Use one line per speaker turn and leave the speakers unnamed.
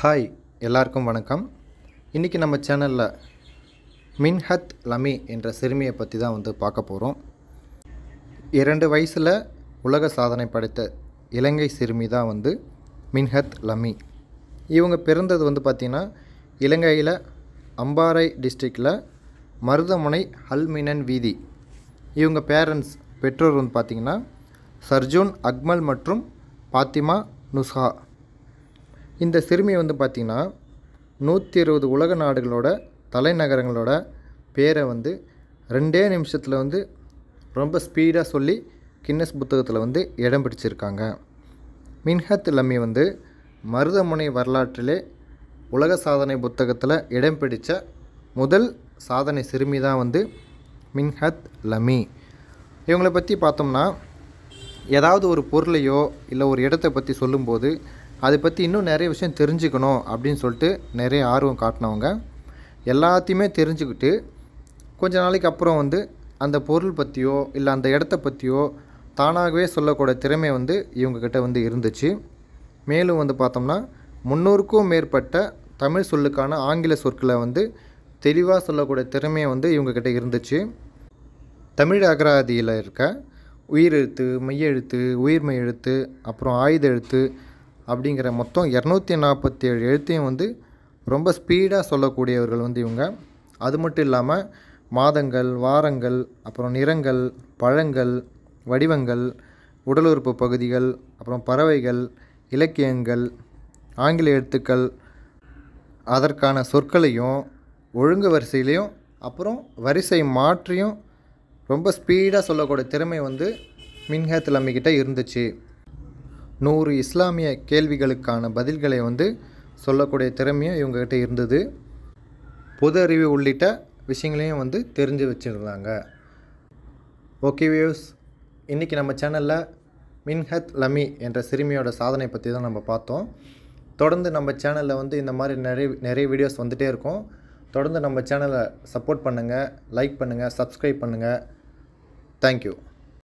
hi எல்லாருக்கும் வணக்கம் இன்றைக்கி நம்ம சேனலில் மின்ஹத் லமி என்ற சிறுமியை பற்றி தான் வந்து பார்க்க போகிறோம் இரண்டு வயசில் உலக சாதனை படைத்த இலங்கை சிறுமி தான் வந்து மின்ஹத் லமி இவங்க பிறந்தது வந்து பார்த்திங்கன்னா இலங்கையில் அம்பாறை டிஸ்ட்ரிக்டில் மருதமுனை ஹல்மினன் வீதி இவங்க பேரண்ட்ஸ் பெற்றோர் வந்து பார்த்திங்கன்னா சர்ஜூன் அக்மல் மற்றும் பாத்திமா நுஸ்ஹா இந்த சிறுமி வந்து பார்த்திங்கன்னா நூற்றி இருபது உலக நாடுகளோட தலைநகரங்களோட பேரை வந்து ரெண்டே நிமிஷத்தில் வந்து ரொம்ப ஸ்பீடாக சொல்லி கின்னஸ் புத்தகத்தில் வந்து இடம் பிடிச்சிருக்காங்க மின்ஹத் லம்மி வந்து மருதமுனை வரலாற்றிலே உலக சாதனை புத்தகத்தில் இடம் பிடித்த முதல் சாதனை சிறுமி தான் வந்து மின்ஹத் லமி இவங்களை பற்றி பார்த்தோம்னா ஏதாவது ஒரு பொருளையோ இல்லை ஒரு இடத்தை பற்றி சொல்லும்போது அதை பற்றி இன்னும் நிறைய விஷயம் தெரிஞ்சுக்கணும் அப்படின்னு சொல்லிட்டு நிறைய ஆர்வம் காட்டினவங்க எல்லாத்தையுமே தெரிஞ்சுக்கிட்டு கொஞ்ச நாளைக்கு அப்புறம் வந்து அந்த பொருள் பற்றியோ இல்லை அந்த இடத்த பற்றியோ தானாகவே சொல்லக்கூடிய திறமை வந்து இவங்கக்கிட்ட வந்து இருந்துச்சு மேலும் வந்து பார்த்தோம்னா முன்னூறுக்கும் மேற்பட்ட தமிழ் சொல்லுக்கான ஆங்கில சொற்களை வந்து தெளிவாக சொல்லக்கூடிய திறமையை வந்து இவங்கக்கிட்ட இருந்துச்சு தமிழ் அகராதியில் இருக்க உயிரெழுத்து மையெழுத்து உயிர்மை எழுத்து அப்புறம் ஆயுத எழுத்து அப்படிங்கிற மொத்தம் இரநூத்தி நாற்பத்தி ஏழு எழுத்தையும் வந்து ரொம்ப ஸ்பீடாக சொல்லக்கூடியவர்கள் வந்து இவங்க அது மட்டும் இல்லாமல் மாதங்கள் வாரங்கள் அப்புறம் நிறங்கள் பழங்கள் வடிவங்கள் உடலுறுப்பு பகுதிகள் அப்புறம் பறவைகள் இலக்கியங்கள் ஆங்கில எழுத்துக்கள் அதற்கான சொற்களையும் ஒழுங்கு வரிசையிலையும் அப்புறம் வரிசை மாற்றியும் ரொம்ப ஸ்பீடாக சொல்லக்கூடிய திறமை வந்து மின்ஹத்தில் லம்மிக்கிட்ட இருந்துச்சு நூறு இஸ்லாமிய கேள்விகளுக்கான பதில்களை வந்து சொல்லக்கூடிய திறமையும் இவங்ககிட்ட இருந்தது பொது அறிவு உள்ளிட்ட விஷயங்களையும் வந்து தெரிஞ்சு வச்சுருந்தாங்க ஓகே வியூஸ் இன்றைக்கி நம்ம சேனலில் மின்ஹத் லமி என்ற சிறுமியோட சாதனை பற்றி தான் நம்ம பார்த்தோம் தொடர்ந்து நம்ம சேனலில் வந்து இந்த மாதிரி நிறைய நிறைய வீடியோஸ் வந்துகிட்டே இருக்கும் தொடர்ந்து நம்ம சேனலை சப்போர்ட் பண்ணுங்கள் லைக் பண்ணுங்கள் சப்ஸ்கிரைப் பண்ணுங்கள் தேங்க்யூ